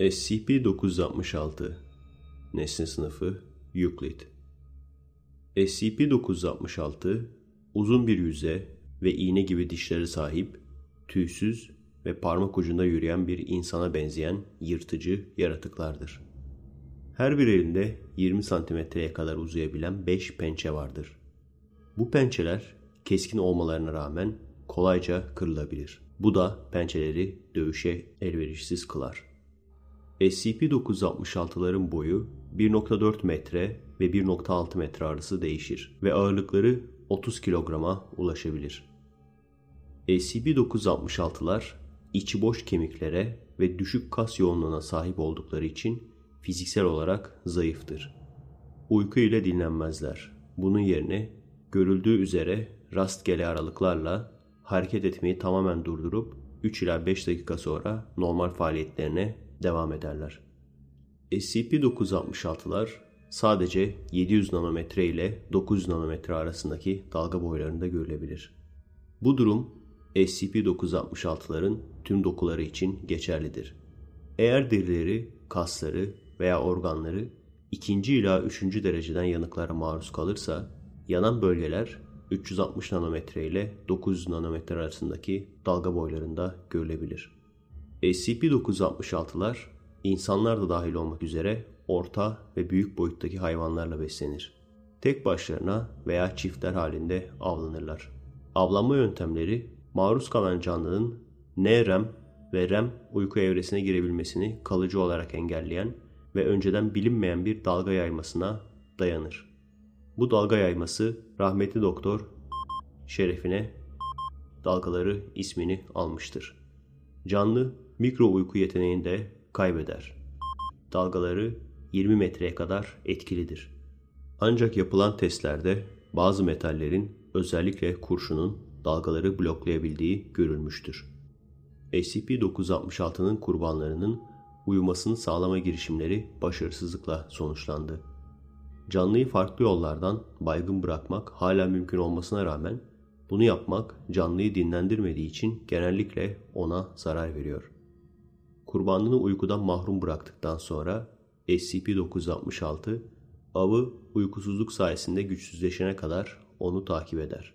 SCP-966 Nesne Sınıfı Euclid SCP-966 uzun bir yüze ve iğne gibi dişlere sahip, tüysüz ve parmak ucunda yürüyen bir insana benzeyen yırtıcı yaratıklardır. Her bir elinde 20 santimetreye kadar uzayabilen 5 pençe vardır. Bu pençeler keskin olmalarına rağmen kolayca kırılabilir. Bu da pençeleri dövüşe elverişsiz kılar. SCP-966'ların boyu 1.4 metre ve 1.6 metre arası değişir ve ağırlıkları 30 kilograma ulaşabilir. SCP-966'lar içi boş kemiklere ve düşük kas yoğunluğuna sahip oldukları için fiziksel olarak zayıftır. Uyku ile dinlenmezler. Bunun yerine görüldüğü üzere rastgele aralıklarla hareket etmeyi tamamen durdurup 3 ila 5 dakika sonra normal faaliyetlerine devam ederler. SCP-966'lar sadece 700 nanometre ile 900 nanometre arasındaki dalga boylarında görülebilir. Bu durum SCP-966'ların tüm dokuları için geçerlidir. Eğer derileri, kasları veya organları ikinci ila üçüncü dereceden yanıklara maruz kalırsa, yanan bölgeler 360 nanometre ile 900 nanometre arasındaki dalga boylarında görülebilir. SCP-966'lar e, insanlar da dahil olmak üzere orta ve büyük boyuttaki hayvanlarla beslenir. Tek başlarına veya çiftler halinde avlanırlar. Avlanma yöntemleri maruz kalan canlının NREM ve REM uyku evresine girebilmesini kalıcı olarak engelleyen ve önceden bilinmeyen bir dalga yaymasına dayanır. Bu dalga yayması rahmetli doktor şerefine dalgaları ismini almıştır. Canlı mikro uyku yeteneğini de kaybeder. Dalgaları 20 metreye kadar etkilidir. Ancak yapılan testlerde bazı metallerin özellikle kurşunun dalgaları bloklayabildiği görülmüştür. SCP-966'nın kurbanlarının uyumasını sağlama girişimleri başarısızlıkla sonuçlandı. Canlıyı farklı yollardan baygın bırakmak hala mümkün olmasına rağmen bunu yapmak canlıyı dinlendirmediği için genellikle ona zarar veriyor. Kurbanlığını uykudan mahrum bıraktıktan sonra SCP-966 avı uykusuzluk sayesinde güçsüzleşene kadar onu takip eder.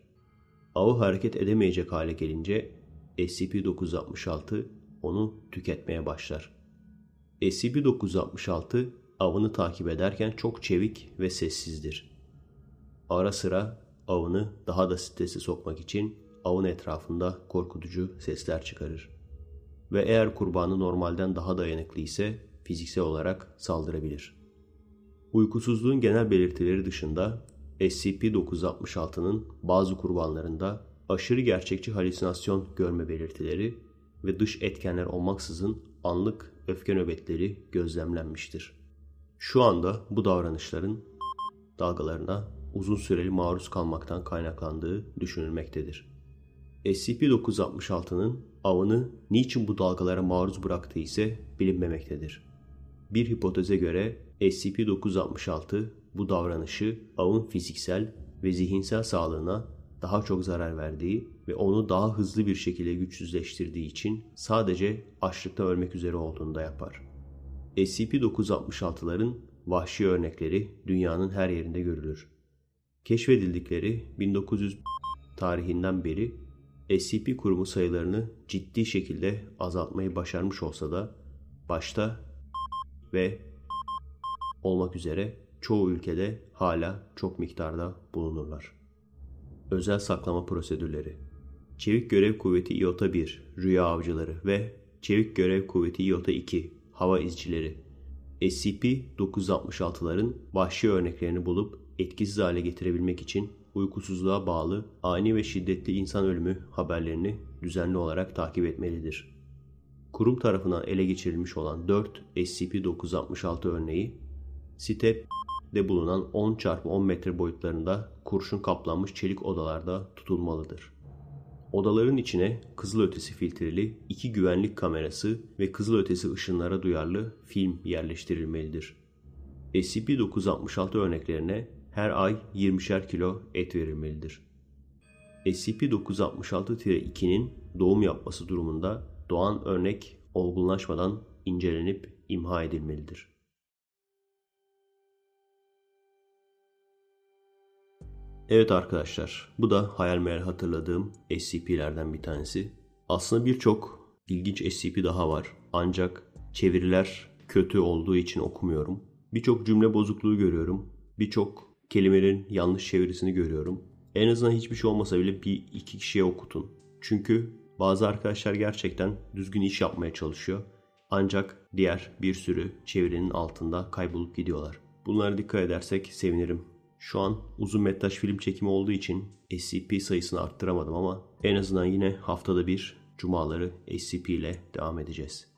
Avı hareket edemeyecek hale gelince SCP-966 onu tüketmeye başlar. SCP-966 avını takip ederken çok çevik ve sessizdir. Ara sıra avını daha da strese sokmak için avın etrafında korkutucu sesler çıkarır ve eğer kurbanı normalden daha dayanıklı ise fiziksel olarak saldırabilir. Uykusuzluğun genel belirtileri dışında SCP-966'nın bazı kurbanlarında aşırı gerçekçi halüsinasyon görme belirtileri ve dış etkenler olmaksızın anlık öfke nöbetleri gözlemlenmiştir. Şu anda bu davranışların dalgalarına uzun süreli maruz kalmaktan kaynaklandığı düşünülmektedir. SCP-966'nın avını niçin bu dalgalara maruz bıraktığı ise bilinmemektedir. Bir hipoteze göre SCP-966 bu davranışı avın fiziksel ve zihinsel sağlığına daha çok zarar verdiği ve onu daha hızlı bir şekilde güçsüzleştirdiği için sadece açlıkta ölmek üzere olduğunda yapar. SCP-966'ların vahşi örnekleri dünyanın her yerinde görülür. Keşfedildikleri 1900 tarihinden beri SCP kurumu sayılarını ciddi şekilde azaltmayı başarmış olsa da başta ve olmak üzere çoğu ülkede hala çok miktarda bulunurlar. Özel saklama prosedürleri Çevik Görev Kuvveti iota 1 Rüya Avcıları ve Çevik Görev Kuvveti iota 2 Hava İzcileri SCP-966'ların vahşi örneklerini bulup etkisiz hale getirebilmek için uykusuzluğa bağlı ani ve şiddetli insan ölümü haberlerini düzenli olarak takip etmelidir. Kurum tarafından ele geçirilmiş olan 4 SCP-966 örneği, site de bulunan 10x10 metre boyutlarında kurşun kaplanmış çelik odalarda tutulmalıdır. Odaların içine kızılötesi filtreli iki güvenlik kamerası ve kızılötesi ışınlara duyarlı film yerleştirilmelidir. SCP-966 örneklerine her ay 20'şer kilo et verilmelidir. SCP-966-2'nin e, doğum yapması durumunda doğan örnek olgunlaşmadan incelenip imha edilmelidir. Evet arkadaşlar, bu da hayal meyal hatırladığım SCP'lerden bir tanesi. Aslında birçok ilginç SCP daha var. Ancak çeviriler kötü olduğu için okumuyorum. Birçok cümle bozukluğu görüyorum. Birçok kelimelerin yanlış çevirisini görüyorum. En azından hiçbir şey olmasa bile bir iki kişiye okutun. Çünkü bazı arkadaşlar gerçekten düzgün iş yapmaya çalışıyor. Ancak diğer bir sürü çevirinin altında kaybolup gidiyorlar. Bunlara dikkat edersek sevinirim. Şu an uzun metraj film çekimi olduğu için SCP sayısını arttıramadım ama en azından yine haftada bir cumaları SCP ile devam edeceğiz.